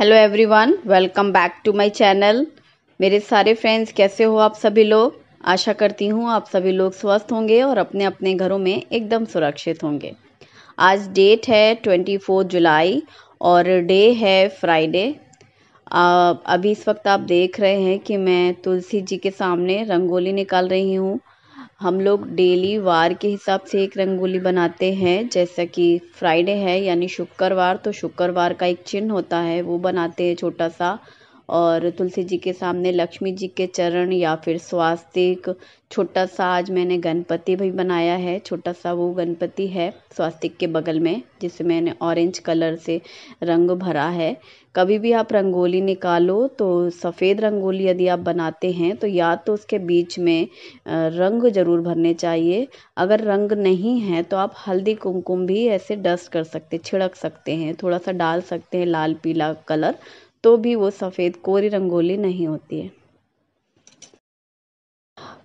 hello everyone welcome back to my channel मेरे सारे friends कैसे हो आप सभी लोग आशा करती हूँ आप सभी लोग स्वस्थ होंगे और अपने अपने घरों में एकदम सुरक्षित होंगे आज डेट है ट्वेंटी फोर्थ जुलाई और डे है फ्राइडे अभी इस वक्त आप देख रहे हैं कि मैं तुलसी जी के सामने रंगोली निकाल रही हूँ हम लोग डेली वार के हिसाब से एक रंगोली बनाते हैं जैसा कि फ्राइडे है यानी शुक्रवार तो शुक्रवार का एक चिन्ह होता है वो बनाते हैं छोटा सा और तुलसी जी के सामने लक्ष्मी जी के चरण या फिर स्वास्तिक छोटा सा आज मैंने गणपति भी बनाया है छोटा सा वो गणपति है स्वास्तिक के बगल में जिसे मैंने ऑरेंज कलर से रंग भरा है कभी भी आप रंगोली निकालो तो सफ़ेद रंगोली यदि आप बनाते हैं तो या तो उसके बीच में रंग ज़रूर भरने चाहिए अगर रंग नहीं है तो आप हल्दी कुमकुम भी ऐसे डस्ट कर सकते छिड़क सकते हैं थोड़ा सा डाल सकते हैं लाल पीला कलर तो भी वो सफ़ेद कोरी रंगोली नहीं होती है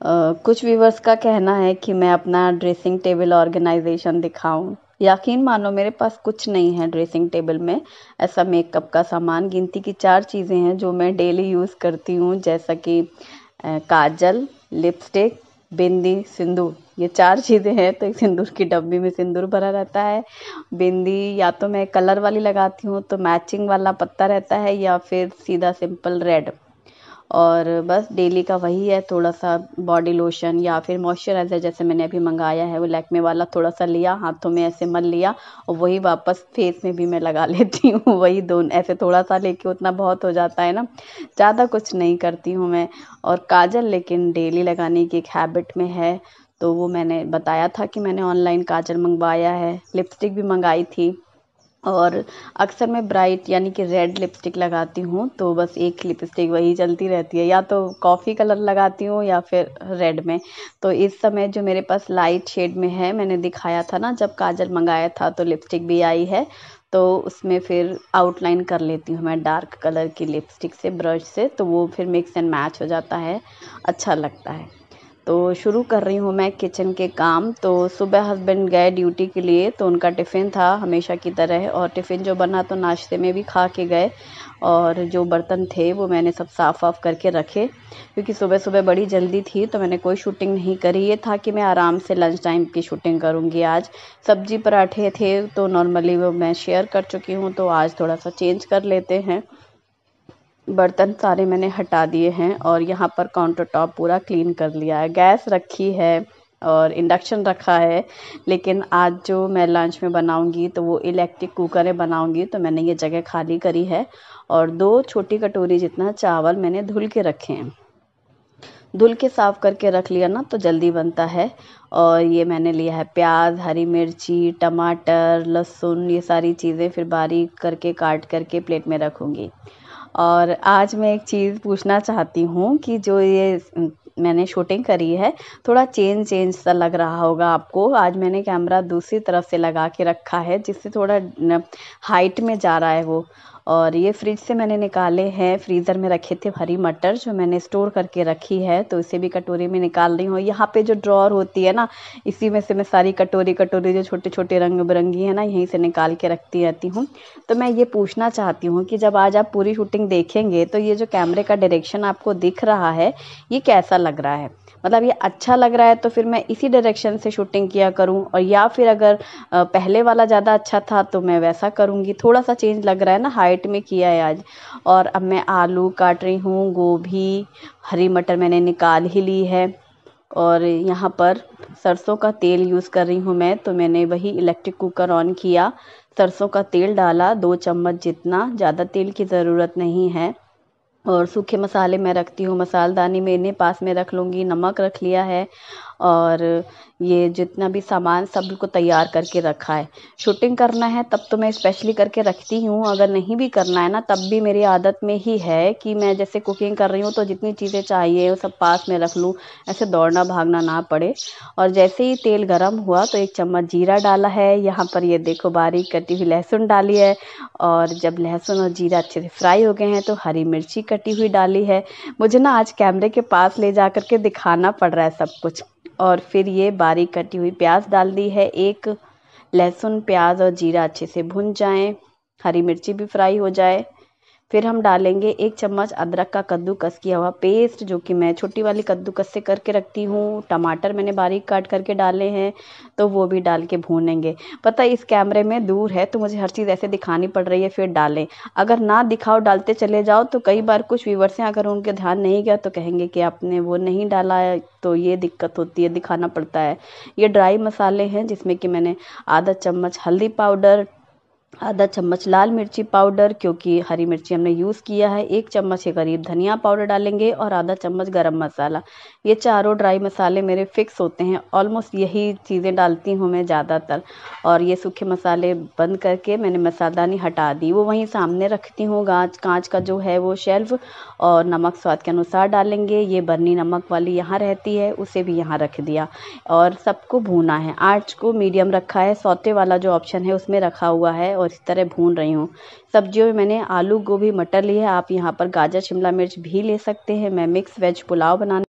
Uh, कुछ व्यूवर्स का कहना है कि मैं अपना ड्रेसिंग टेबल ऑर्गेनाइजेशन दिखाऊं यकीन मानो मेरे पास कुछ नहीं है ड्रेसिंग टेबल में ऐसा मेकअप का सामान गिनती की चार चीज़ें हैं जो मैं डेली यूज़ करती हूँ जैसा कि काजल लिपस्टिक बिंदी सिंदूर ये चार चीज़ें हैं तो एक सिंदूर की डब्बी में सिंदूर भरा रहता है बिंदी या तो मैं कलर वाली लगाती हूँ तो मैचिंग वाला पत्ता रहता है या फिर सीधा सिंपल रेड और बस डेली का वही है थोड़ा सा बॉडी लोशन या फिर मॉइस्चराइज़र जैसे मैंने अभी मंगाया है वो लैक्मे वाला थोड़ा सा लिया हाथों में ऐसे मल लिया और वही वापस फेस में भी मैं लगा लेती हूँ वही दोनों ऐसे थोड़ा सा लेके उतना बहुत हो जाता है ना ज़्यादा कुछ नहीं करती हूँ मैं और काजल लेकिन डेली लगाने की एक हैबिट में है तो वो मैंने बताया था कि मैंने ऑनलाइन काजल मंगवाया है लिपस्टिक भी मंगाई थी और अक्सर मैं ब्राइट यानी कि रेड लिपस्टिक लगाती हूँ तो बस एक लिपस्टिक वही चलती रहती है या तो कॉफ़ी कलर लगाती हूँ या फिर रेड में तो इस समय जो मेरे पास लाइट शेड में है मैंने दिखाया था ना जब काजल मंगाया था तो लिपस्टिक भी आई है तो उसमें फिर आउटलाइन कर लेती हूँ मैं डार्क कलर की लिपस्टिक से ब्रश से तो वो फिर मिक्स एंड मैच हो जाता है अच्छा लगता है तो शुरू कर रही हूँ मैं किचन के काम तो सुबह हस्बैंड गए ड्यूटी के लिए तो उनका टिफ़िन था हमेशा की तरह और टिफ़िन जो बना तो नाश्ते में भी खा के गए और जो बर्तन थे वो मैंने सब साफ़ वाफ करके रखे क्योंकि सुबह सुबह बड़ी जल्दी थी तो मैंने कोई शूटिंग नहीं करी ये था कि मैं आराम से लंच टाइम की शूटिंग करूँगी आज सब्जी पराठे थे तो नॉर्मली वो मैं शेयर कर चुकी हूँ तो आज थोड़ा सा चेंज कर लेते हैं बर्तन सारे मैंने हटा दिए हैं और यहाँ पर काउंटर टॉप पूरा क्लीन कर लिया है गैस रखी है और इंडक्शन रखा है लेकिन आज जो मैं लंच में बनाऊंगी तो वो इलेक्ट्रिक कुकर बनाऊंगी तो मैंने ये जगह खाली करी है और दो छोटी कटोरी जितना चावल मैंने धुल के रखे हैं धुल के साफ़ करके रख लिया ना तो जल्दी बनता है और ये मैंने लिया है प्याज हरी मिर्ची टमाटर लहसुन ये सारी चीज़ें फिर बारीक करके काट करके प्लेट में रखूँगी और आज मैं एक चीज़ पूछना चाहती हूँ कि जो ये मैंने शूटिंग करी है थोड़ा चेंज चेंज सा लग रहा होगा आपको आज मैंने कैमरा दूसरी तरफ से लगा के रखा है जिससे थोड़ा हाइट में जा रहा है वो और ये फ्रिज से मैंने निकाले हैं फ्रीज़र में रखे थे हरी मटर जो मैंने स्टोर करके रखी है तो इसे भी कटोरी में निकाल रही हूँ यहाँ पे जो ड्रॉर होती है ना इसी में से मैं सारी कटोरी कटोरी जो छोटे छोटे रंग बिरंगी है ना यहीं से निकाल के रखती रहती हूँ तो मैं ये पूछना चाहती हूँ कि जब आज आप पूरी शूटिंग देखेंगे तो ये जो कैमरे का डायरेक्शन आपको दिख रहा है ये कैसा लग रहा है मतलब ये अच्छा लग रहा है तो फिर मैं इसी डायरेक्शन से शूटिंग किया करूँ और या फिर अगर पहले वाला ज़्यादा अच्छा था तो मैं वैसा करूंगी थोड़ा सा चेंज लग रहा है ना हाइट डाइट में किया है आज और अब मैं आलू काट रही हूँ गोभी हरी मटर मैंने निकाल ही ली है और यहाँ पर सरसों का तेल यूज़ कर रही हूँ मैं तो मैंने वही इलेक्ट्रिक कुकर ऑन किया सरसों का तेल डाला दो चम्मच जितना ज़्यादा तेल की ज़रूरत नहीं है और सूखे मसाले मैं रखती हूँ मसालदानी मैंने पास में रख लूँगी नमक रख लिया है और ये जितना भी सामान सब को तैयार करके रखा है शूटिंग करना है तब तो मैं स्पेशली करके रखती हूँ अगर नहीं भी करना है ना तब भी मेरी आदत में ही है कि मैं जैसे कुकिंग कर रही हूँ तो जितनी चीज़ें चाहिए वो सब पास में रख लूँ ऐसे दौड़ना भागना ना पड़े और जैसे ही तेल गर्म हुआ तो एक चम्मच जीरा डाला है यहाँ पर ये देखो बारीक कटी हुई लहसुन डाली है और जब लहसुन और जीरा अच्छे से फ्राई हो गए हैं तो हरी मिर्ची कटी हुई डाली है मुझे ना आज कैमरे के पास ले जा कर के दिखाना पड़ रहा है सब कुछ और फिर ये बारीक कटी हुई प्याज डाल दी है एक लहसुन प्याज और जीरा अच्छे से भुन जाएं हरी मिर्ची भी फ्राई हो जाए फिर हम डालेंगे एक चम्मच अदरक का कद्दूकस किया हुआ पेस्ट जो कि मैं छोटी वाली कद्दूकस से करके रखती हूँ टमाटर मैंने बारीक काट करके डाले हैं तो वो भी डाल के भूनेंगे पता इस कैमरे में दूर है तो मुझे हर चीज़ ऐसे दिखानी पड़ रही है फिर डालें अगर ना दिखाओ डालते चले जाओ तो कई बार कुछ व्यूवर्स हैं अगर उनके ध्यान नहीं गया तो कहेंगे कि आपने वो नहीं डाला है तो ये दिक्कत होती है दिखाना पड़ता है ये ड्राई मसाले हैं जिसमें कि मैंने आधा चम्मच हल्दी पाउडर आधा चम्मच लाल मिर्ची पाउडर क्योंकि हरी मिर्ची हमने यूज़ किया है एक चम्मच के करीब धनिया पाउडर डालेंगे और आधा चम्मच गरम मसाला ये चारों ड्राई मसाले मेरे फिक्स होते हैं ऑलमोस्ट यही चीज़ें डालती हूँ मैं ज़्यादातर और ये सूखे मसाले बंद करके मैंने मसादानी हटा दी वो वहीं सामने रखती हूँ गाँच कांच का जो है वो शेल्फ और नमक स्वाद के अनुसार डालेंगे ये बर्नी नमक वाली यहाँ रहती है उसे भी यहाँ रख दिया और सबको भूना है आँच को मीडियम रखा है सौते वाला जो ऑप्शन है उसमें रखा हुआ है और इस तरह भून रही हूँ सब्जियों में मैंने आलू गोभी मटर लिए आप यहाँ पर गाजर शिमला मिर्च भी ले सकते हैं मैं मिक्स वेज पुलाव बनाने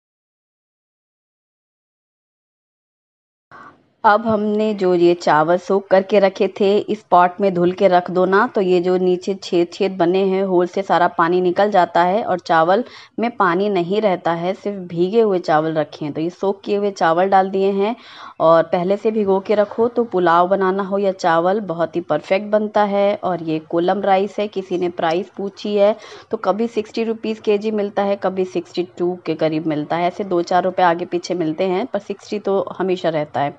अब हमने जो ये चावल सोख करके रखे थे इस पॉट में धुल के रख दो ना तो ये जो नीचे छेद छेद बने हैं होल से सारा पानी निकल जाता है और चावल में पानी नहीं रहता है सिर्फ भीगे हुए चावल रखे हैं तो ये सोख किए हुए चावल डाल दिए हैं और पहले से भिगो के रखो तो पुलाव बनाना हो या चावल बहुत ही परफेक्ट बनता है और ये कोलम राइस है किसी ने प्राइस पूछी है तो कभी सिक्सटी रुपीज़ के जी मिलता है कभी सिक्सटी टू के करीब मिलता है ऐसे दो चार रुपये आगे पीछे मिलते हैं पर सिक्सटी तो हमेशा रहता है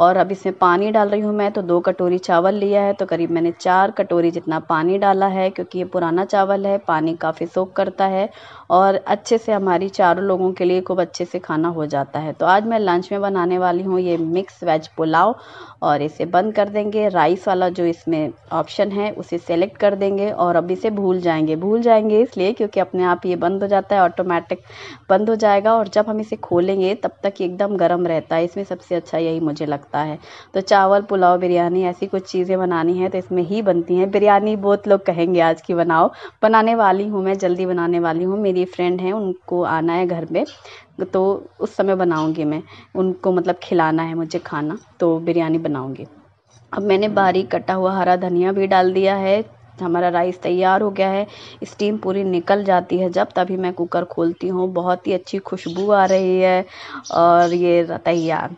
और अब इसमें पानी डाल रही हूँ मैं तो दो कटोरी चावल लिया है तो करीब मैंने चार कटोरी जितना पानी डाला है क्योंकि ये पुराना चावल है पानी काफ़ी सोख करता है और अच्छे से हमारी चारों लोगों के लिए खूब अच्छे से खाना हो जाता है तो आज मैं लंच में बनाने वाली हूँ ये मिक्स वेज पुलाव और इसे बंद कर देंगे राइस वाला जो इसमें ऑप्शन है उसे सेलेक्ट कर देंगे और अब इसे भूल जाएंगे भूल जाएंगे इसलिए क्योंकि अपने आप ये बंद हो जाता है ऑटोमेटिक बंद हो जाएगा और जब हम इसे खोलेंगे तब तक एकदम गर्म रहता है इसमें सबसे अच्छा यही मुझे लगता है सकता है तो चावल पुलाव बिरयानी ऐसी कुछ चीज़ें बनानी है तो इसमें ही बनती हैं बिरयानी बहुत लोग कहेंगे आज की बनाओ बनाने वाली हूँ मैं जल्दी बनाने वाली हूँ मेरी फ्रेंड है उनको आना है घर में तो उस समय बनाऊँगी मैं उनको मतलब खिलाना है मुझे खाना तो बिरयानी बनाऊँगी अब मैंने बारीक कटा हुआ हरा धनिया भी डाल दिया है हमारा राइस तैयार हो गया है स्टीम पूरी निकल जाती है जब तभी मैं कुकर खोलती हूँ बहुत ही अच्छी खुशबू आ रही है और ये तैयार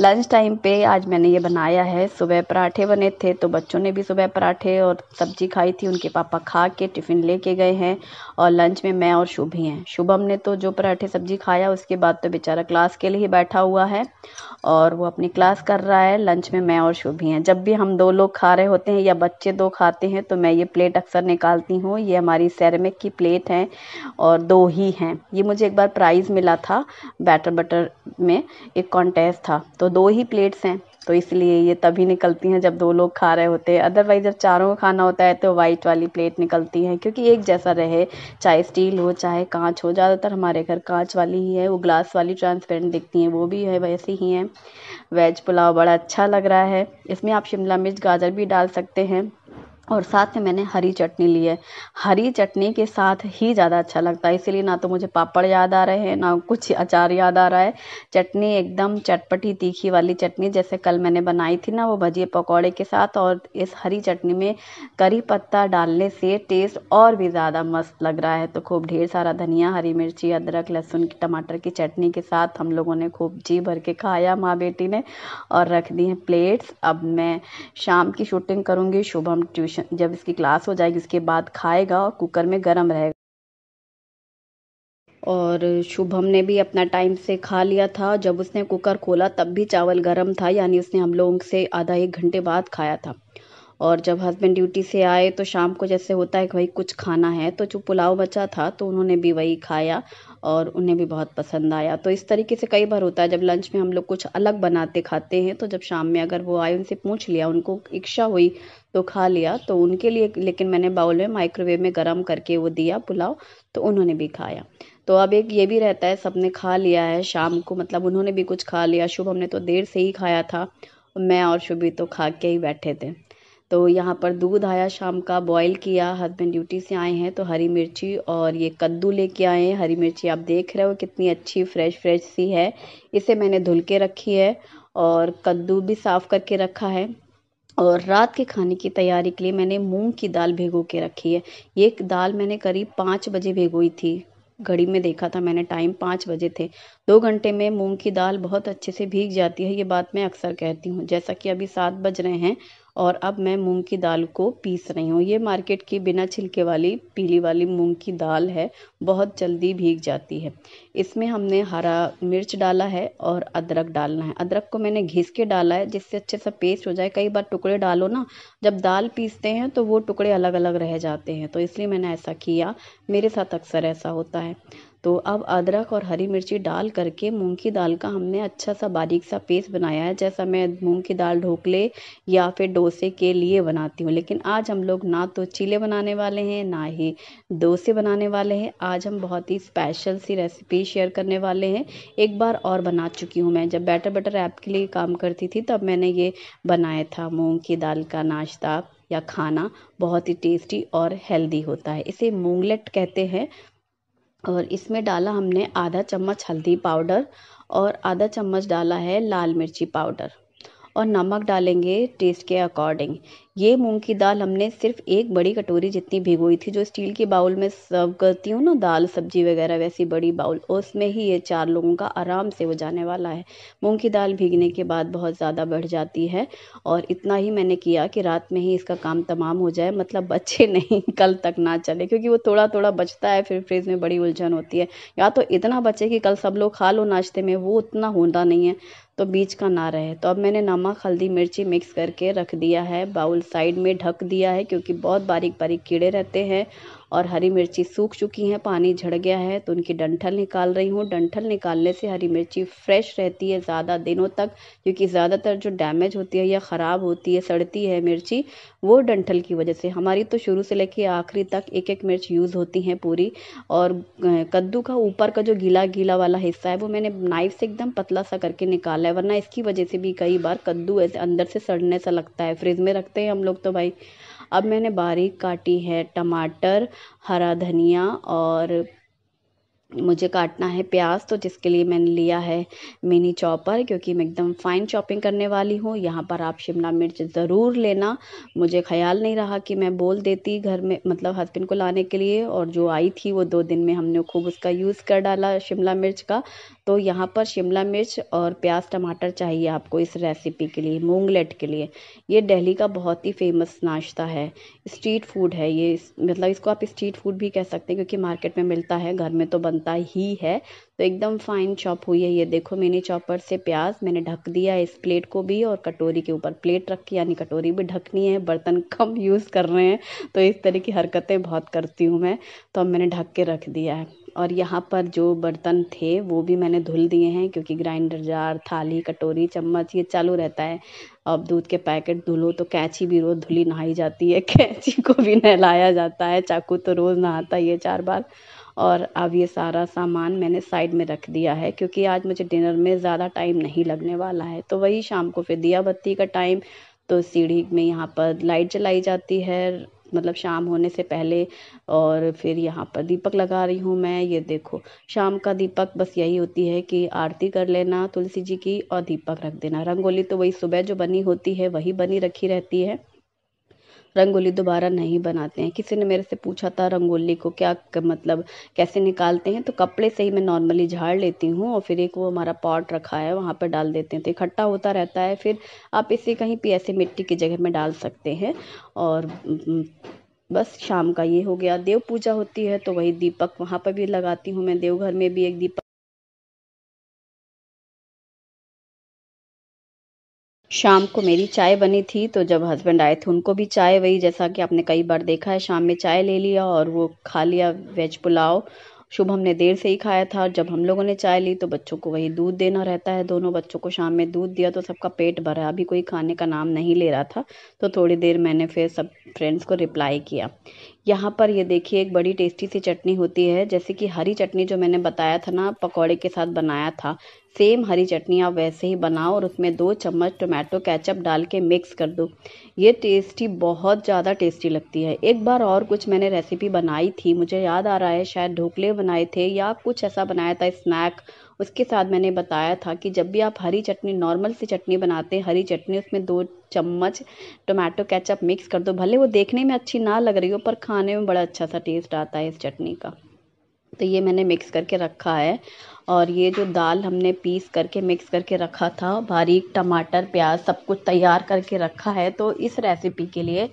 लंच टाइम पे आज मैंने ये बनाया है सुबह पराठे बने थे तो बच्चों ने भी सुबह पराठे और सब्जी खाई थी उनके पापा खा के टिफ़िन लेके गए हैं और लंच में मैं और शुभ ही हैं शुभम ने तो जो पराठे सब्जी खाया उसके बाद तो बेचारा क्लास के लिए ही बैठा हुआ है और वो अपनी क्लास कर रहा है लंच में मैं और शुभ ही हैं जब भी हम दो लोग खा रहे होते हैं या बच्चे दो खाते हैं तो मैं ये प्लेट अक्सर निकालती हूँ ये हमारी सैरमिक की प्लेट है और दो ही हैं ये मुझे एक बार प्राइज़ मिला था बैटर बटर में एक कॉन्टेस्ट था तो दो ही प्लेट्स हैं तो इसलिए ये तभी निकलती हैं जब दो लोग खा रहे होते हैं अदरवाइज़ जब चारों का खाना होता है तो वाइट वाली प्लेट निकलती है क्योंकि एक जैसा रहे चाहे स्टील हो चाहे कांच हो ज़्यादातर हमारे घर कांच वाली ही है वो ग्लास वाली ट्रांसपेरेंट दिखती हैं वो भी है वैसी ही हैं वेज पुलाव बड़ा अच्छा लग रहा है इसमें आप शिमला मिर्च गाजर भी डाल सकते हैं और साथ में मैंने हरी चटनी ली है हरी चटनी के साथ ही ज़्यादा अच्छा लगता है इसीलिए ना तो मुझे पापड़ याद आ रहे हैं ना कुछ अचार याद आ रहा है चटनी एकदम चटपटी तीखी वाली चटनी जैसे कल मैंने बनाई थी ना वो भजिए पकौड़े के साथ और इस हरी चटनी में करी पत्ता डालने से टेस्ट और भी ज़्यादा मस्त लग रहा है तो खूब ढेर सारा धनिया हरी मिर्ची अदरक लहसुन की टमाटर की चटनी के साथ हम लोगों ने खूब जी भर के खाया माँ बेटी ने और रख दी है प्लेट्स अब मैं शाम की शूटिंग करूँगी शुभम ट्यूशन जब इसकी क्लास हो जाएगी उसके बाद खाएगा और कुकर में गर्म रहेगा और शुभम ने भी अपना टाइम से खा लिया था जब उसने कुकर खोला तब भी चावल गर्म था यानी उसने हम लोगों से आधा एक घंटे बाद खाया था और जब हस्बैंड ड्यूटी से आए तो शाम को जैसे होता है कि भाई कुछ खाना है तो जो पुलाव बचा था तो उन्होंने भी वही खाया और उन्हें भी बहुत पसंद आया तो इस तरीके से कई बार होता है जब लंच में हम लोग कुछ अलग बनाते खाते हैं तो जब शाम में अगर वो आए उनसे पूछ लिया उनको इच्छा हुई तो खा लिया तो उनके लिए लेकिन मैंने बाउल में माइक्रोवेव में गर्म करके वो दिया पुलाव तो उन्होंने भी खाया तो अब एक ये भी रहता है सबने खा लिया है शाम को मतलब उन्होंने भी कुछ खा लिया शुभ हमने तो देर से ही खाया था मैं और शुभ भी तो खा के ही बैठे थे तो यहाँ पर दूध आया शाम का बॉईल किया हस्बैंड ड्यूटी से आए हैं तो हरी मिर्ची और ये कद्दू लेके आए हैं हरी मिर्ची आप देख रहे हो कितनी अच्छी फ्रेश फ्रेश सी है इसे मैंने धुल के रखी है और कद्दू भी साफ़ करके रखा है और रात के खाने की तैयारी के लिए मैंने मूंग की दाल भिगो के रखी है ये दाल मैंने करीब पाँच बजे भिगोई थी घड़ी में देखा था मैंने टाइम पाँच बजे थे दो घंटे में मूंग की दाल बहुत अच्छे से भीग जाती है ये बात मैं अक्सर कहती हूँ जैसा कि अभी सात बज रहे हैं और अब मैं मूंग की दाल को पीस रही हूँ ये मार्केट की बिना छिलके वाली पीली वाली मूंग की दाल है बहुत जल्दी भीग जाती है इसमें हमने हरा मिर्च डाला है और अदरक डालना है अदरक को मैंने घिस के डाला है जिससे अच्छे से पेस्ट हो जाए कई बार टुकड़े डालो ना जब दाल पीसते हैं तो वो टुकड़े अलग अलग रह जाते हैं तो इसलिए मैंने ऐसा किया मेरे साथ अक्सर ऐसा होता है तो अब अदरक और हरी मिर्ची डाल करके मूंग की दाल का हमने अच्छा सा बारीक सा पेस्ट बनाया है जैसा मैं मूंग की दाल ढोकले या फिर डोसे के लिए बनाती हूँ लेकिन आज हम लोग ना तो चीले बनाने वाले हैं ना ही डोसे बनाने वाले हैं आज हम बहुत ही स्पेशल सी रेसिपी शेयर करने वाले हैं एक बार और बना चुकी हूँ मैं जब बैटर बटर ऐप के लिए काम करती थी तब मैंने ये बनाया था मूँग की दाल का नाश्ता या खाना बहुत ही टेस्टी और हेल्दी होता है इसे मूंगलेट कहते हैं और इसमें डाला हमने आधा चम्मच हल्दी पाउडर और आधा चम्मच डाला है लाल मिर्ची पाउडर और नमक डालेंगे टेस्ट के अकॉर्डिंग ये मूंग की दाल हमने सिर्फ एक बड़ी कटोरी जितनी भिगोई थी जो स्टील के बाउल में सर्व करती हूँ ना दाल सब्जी वगैरह वैसी बड़ी बाउल उसमें ही ये चार लोगों का आराम से हो जाने वाला है मूंग की दाल भीगने के बाद बहुत ज़्यादा बढ़ जाती है और इतना ही मैंने किया कि रात में ही इसका काम तमाम हो जाए मतलब बच्चे नहीं कल तक ना चले क्योंकि वो थोड़ा थोड़ा बचता है फिर फ्रिज में बड़ी उलझन होती है या तो इतना बचे कि कल सब लोग खा लो नाश्ते में वो उतना होता नहीं है तो बीच का ना रहे तो अब मैंने नमक हल्दी मिर्ची मिक्स करके रख दिया है बाउल साइड में ढक दिया है क्योंकि बहुत बारीक बारीक कीड़े रहते हैं और हरी मिर्ची सूख चुकी हैं पानी झड़ गया है तो उनकी डंठल निकाल रही हूँ डंठल निकालने से हरी मिर्ची फ्रेश रहती है ज़्यादा दिनों तक क्योंकि ज़्यादातर जो डैमेज होती है या ख़राब होती है सड़ती है मिर्ची वो डंठल की वजह से हमारी तो शुरू से लेके आखिरी तक एक एक मिर्च यूज़ होती हैं पूरी और कद्दू का ऊपर का जो गीला गीला वाला हिस्सा है वो मैंने नाइफ से एकदम पतला सा करके निकाला है वरना इसकी वजह से भी कई बार कद्दू ऐसे अंदर से सड़ने सा लगता है फ्रिज में रखते हैं हम लोग तो भाई अब मैंने बारीक काटी है टमाटर हरा धनिया और मुझे काटना है प्याज तो जिसके लिए मैंने लिया है मिनी चॉपर क्योंकि मैं एकदम फ़ाइन चॉपिंग करने वाली हूँ यहाँ पर आप शिमला मिर्च ज़रूर लेना मुझे ख्याल नहीं रहा कि मैं बोल देती घर में मतलब हस्बैंड को लाने के लिए और जो आई थी वो दो दिन में हमने खूब उसका यूज़ कर डाला शिमला मिर्च का तो यहाँ पर शिमला मिर्च और प्याज टमाटर चाहिए आपको इस रेसिपी के लिए मूंगलेट के लिए ये दिल्ली का बहुत ही फेमस नाश्ता है स्ट्रीट फूड है ये मतलब इसको आप स्ट्रीट फूड भी कह सकते हैं क्योंकि मार्केट में मिलता है घर में तो बनता ही है तो एकदम फाइन चॉप हुई है ये देखो मैंने चॉपर से प्याज मैंने ढक दिया इस प्लेट को भी और कटोरी के ऊपर प्लेट रखी यानी कटोरी भी ढकनी है बर्तन कम यूज़ कर रहे हैं तो इस तरह की हरकतें बहुत करती हूँ मैं तो अब मैंने ढक के रख दिया है और यहाँ पर जो बर्तन थे वो भी मैंने धुल दिए हैं क्योंकि ग्राइंडर जार थाली कटोरी चम्मच ये चालू रहता है अब दूध के पैकेट धुलो तो कैंची भी रोज़ धुली नहाई जाती है कैंची को भी नहलाया जाता है चाकू तो रोज़ नहाता ही है चार बार और अब ये सारा सामान मैंने साइड में रख दिया है क्योंकि आज मुझे डिनर में ज़्यादा टाइम नहीं लगने वाला है तो वही शाम को फिर दिया बत्ती का टाइम तो सीढ़ी में यहाँ पर लाइट जलाई जाती है मतलब शाम होने से पहले और फिर यहाँ पर दीपक लगा रही हूँ मैं ये देखो शाम का दीपक बस यही होती है कि आरती कर लेना तुलसी जी की और दीपक रख देना रंगोली तो वही सुबह जो बनी होती है वही बनी रखी रहती है रंगोली दोबारा नहीं बनाते हैं किसी ने मेरे से पूछा था रंगोली को क्या मतलब कैसे निकालते हैं तो कपड़े से ही मैं नॉर्मली झाड़ लेती हूँ और फिर एक वो हमारा पॉट रखा है वहाँ पर डाल देते हैं तो इकट्ठा होता रहता है फिर आप इसे कहीं भी ऐसे मिट्टी की जगह में डाल सकते हैं और बस शाम का ये हो गया देव पूजा होती है तो वही दीपक वहाँ पर भी लगाती हूँ मैं देवघर में भी एक दीपक शाम को मेरी चाय बनी थी तो जब हस्बैंड आए थे उनको भी चाय वही जैसा कि आपने कई बार देखा है शाम में चाय ले लिया और वो खा लिया वेज पुलाव शुभम ने देर से ही खाया था और जब हम लोगों ने चाय ली तो बच्चों को वही दूध देना रहता है दोनों बच्चों को शाम में दूध दिया तो सबका पेट भरा अभी कोई खाने का नाम नहीं ले रहा था तो थोड़ी देर मैंने फिर सब फ्रेंड्स को रिप्लाई किया यहाँ पर ये देखिए एक बड़ी टेस्टी सी चटनी होती है जैसे कि हरी चटनी जो मैंने बताया था ना पकौड़े के साथ बनाया था सेम हरी चटनी आप वैसे ही बनाओ और उसमें दो चम्मच टोमेटो कैचअप डाल के मिक्स कर दो ये टेस्टी बहुत ज़्यादा टेस्टी लगती है एक बार और कुछ मैंने रेसिपी बनाई थी मुझे याद आ रहा है शायद ढोकले बनाए थे या कुछ ऐसा बनाया था स्नैक उसके साथ मैंने बताया था कि जब भी आप हरी चटनी नॉर्मल सी चटनी बनाते हैं हरी चटनी उसमें दो चम्मच टोमेटो कैचअप मिक्स कर दो भले वो देखने में अच्छी ना लग रही हो पर खाने में बड़ा अच्छा सा टेस्ट आता है इस चटनी का तो ये मैंने मिक्स करके रखा है और ये जो दाल हमने पीस करके मिक्स करके रखा था बारीक टमाटर प्याज सब कुछ तैयार करके रखा है तो इस रेसिपी के लिए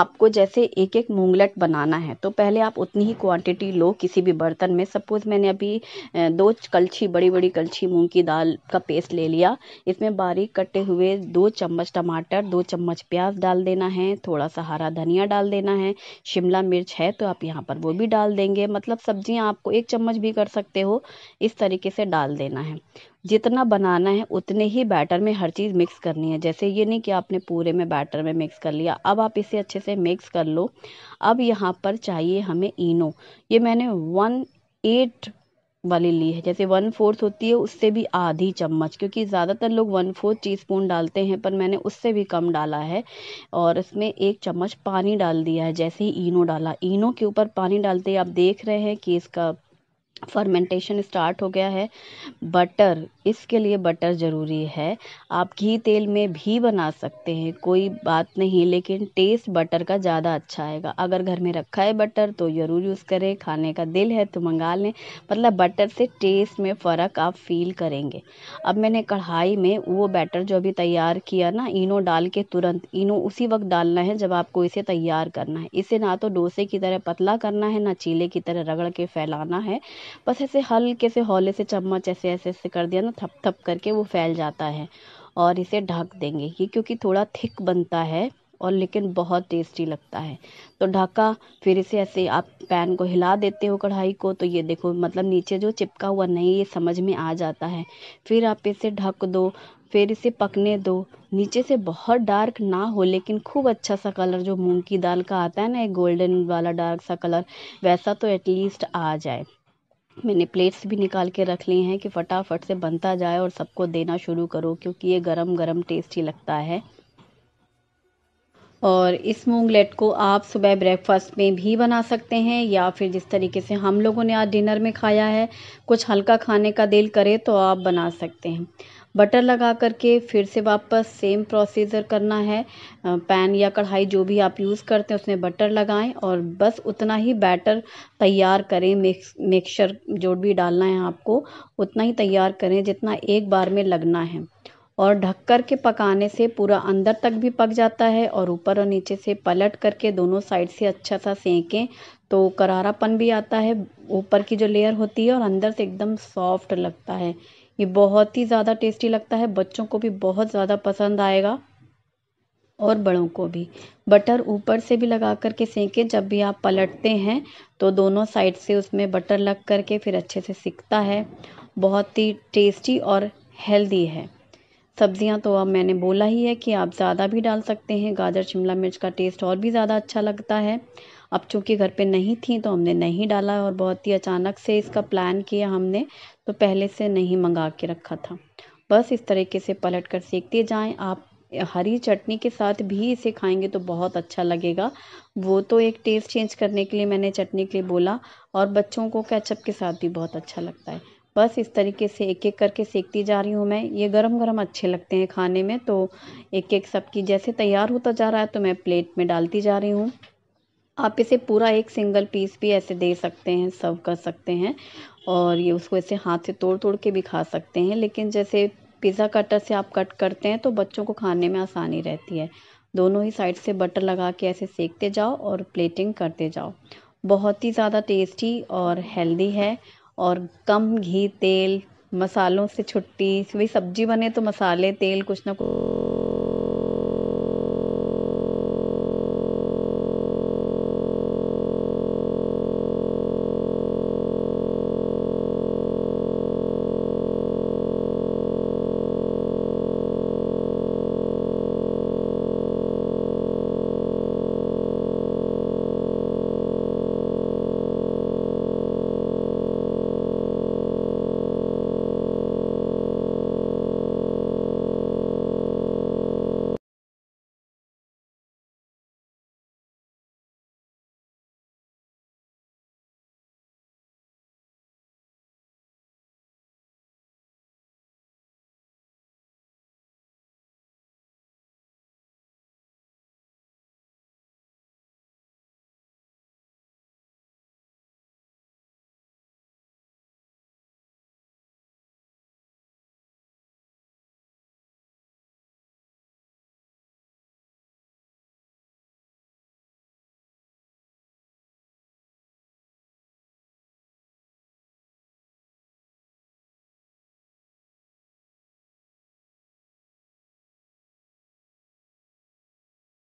आपको जैसे एक एक मूंगलेट बनाना है तो पहले आप उतनी ही क्वांटिटी लो किसी भी बर्तन में सपोज़ मैंने अभी दो कलछी बड़ी बड़ी कलछी मूंग की दाल का पेस्ट ले लिया इसमें बारीक कटे हुए दो चम्मच टमाटर दो चम्मच प्याज डाल देना है थोड़ा सा हरा धनिया डाल देना है शिमला मिर्च है तो आप यहाँ पर वो भी डाल देंगे मतलब सब्जियाँ आपको एक चम्मच भी कर सकते हो इस तरह तरीके से डाल देना है जितना बनाना है उतने ही बैटर में हर चीज़ मिक्स करनी है जैसे ये नहीं कि आपने पूरे में बैटर में मिक्स कर लिया अब आप इसे अच्छे से मिक्स कर लो अब यहाँ पर चाहिए हमें इनो ये मैंने वन एट वाली ली है जैसे वन फोर्थ होती है उससे भी आधी चम्मच क्योंकि ज़्यादातर लोग वन फोर्थ टी स्पून डालते हैं पर मैंने उससे भी कम डाला है और इसमें एक चम्मच पानी डाल दिया है जैसे ही इनो डाला इनो के ऊपर पानी डालते ही आप देख रहे हैं कि इसका फर्मेंटेशन स्टार्ट हो गया है बटर इसके लिए बटर ज़रूरी है आप घी तेल में भी बना सकते हैं कोई बात नहीं लेकिन टेस्ट बटर का ज़्यादा अच्छा आएगा अगर घर में रखा है बटर तो ज़रूर यूज़ करें खाने का दिल है तो मंगा लें मतलब बटर से टेस्ट में फ़र्क आप फील करेंगे अब मैंने कढ़ाई में वो बैटर जो अभी तैयार किया ना इनो डाल के तुरंत इनो उसी वक्त डालना है जब आपको इसे तैयार करना है इसे ना तो डोसे की तरह पतला करना है ना चीले की तरह रगड़ के फैलाना है बस ऐसे हल्के से हौले से चम्मच ऐसे ऐसे ऐसे कर दिया ना थप थप करके वो फैल जाता है और इसे ढक देंगे ये क्योंकि थोड़ा थिक बनता है और लेकिन बहुत टेस्टी लगता है तो ढका फिर इसे ऐसे आप पैन को हिला देते हो कढ़ाई को तो ये देखो मतलब नीचे जो चिपका हुआ नहीं ये समझ में आ जाता है फिर आप इसे ढक दो फिर इसे पकने दो नीचे से बहुत डार्क ना हो लेकिन खूब अच्छा सा कलर जो मूंग की दाल का आता है ना एक गोल्डन वाला डार्क सा कलर वैसा तो एटलीस्ट आ जाए मैंने प्लेट्स भी निकाल के रख ली हैं कि फटाफट से बनता जाए और सबको देना शुरू करो क्योंकि ये गरम गरम टेस्टी लगता है और इस मूंगलेट को आप सुबह ब्रेकफास्ट में भी बना सकते हैं या फिर जिस तरीके से हम लोगों ने आज डिनर में खाया है कुछ हल्का खाने का दिल करे तो आप बना सकते हैं बटर लगा करके फिर से वापस सेम प्रोसीजर करना है पैन या कढ़ाई जो भी आप यूज़ करते हैं उसमें बटर लगाएं और बस उतना ही बैटर तैयार करें मिक्स मिक्सचर जो भी डालना है आपको उतना ही तैयार करें जितना एक बार में लगना है और ढक कर के पकाने से पूरा अंदर तक भी पक जाता है और ऊपर और नीचे से पलट करके दोनों साइड से अच्छा सा सेंकें तो करारापन भी आता है ऊपर की जो लेयर होती है और अंदर से एकदम सॉफ्ट लगता है ये बहुत ही ज़्यादा टेस्टी लगता है बच्चों को भी बहुत ज़्यादा पसंद आएगा और बड़ों को भी बटर ऊपर से भी लगा कर के सेकें जब भी आप पलटते हैं तो दोनों साइड से उसमें बटर लग कर के फिर अच्छे से सिकता है बहुत ही टेस्टी और हेल्दी है सब्जियां तो अब मैंने बोला ही है कि आप ज़्यादा भी डाल सकते हैं गाजर शिमला मिर्च का टेस्ट और भी ज़्यादा अच्छा लगता है अब चूँकि घर पे नहीं थी तो हमने नहीं डाला और बहुत ही अचानक से इसका प्लान किया हमने तो पहले से नहीं मंगा के रखा था बस इस तरीके से पलट कर सेकते जाएं आप हरी चटनी के साथ भी इसे खाएंगे तो बहुत अच्छा लगेगा वो तो एक टेस्ट चेंज करने के लिए मैंने चटनी के लिए बोला और बच्चों को कैचअप के साथ भी बहुत अच्छा लगता है बस इस तरीके से एक एक करके सेकती जा रही हूँ मैं ये गरम गरम अच्छे लगते हैं खाने में तो एक एक सबकी जैसे तैयार होता जा रहा है तो मैं प्लेट में डालती जा रही हूँ आप इसे पूरा एक सिंगल पीस भी ऐसे दे सकते हैं सर्व कर सकते हैं और ये उसको ऐसे हाथ से तोड़ तोड़ के भी खा सकते हैं लेकिन जैसे पिज़्ज़ा कटर से आप कट करते हैं तो बच्चों को खाने में आसानी रहती है दोनों ही साइड से बटर लगा के ऐसे सेकते जाओ और प्लेटिंग करते जाओ बहुत ही ज़्यादा टेस्टी और हेल्दी है और कम घी तेल मसालों से छुट्टी वही सब्जी बने तो मसाले तेल कुछ ना कुछ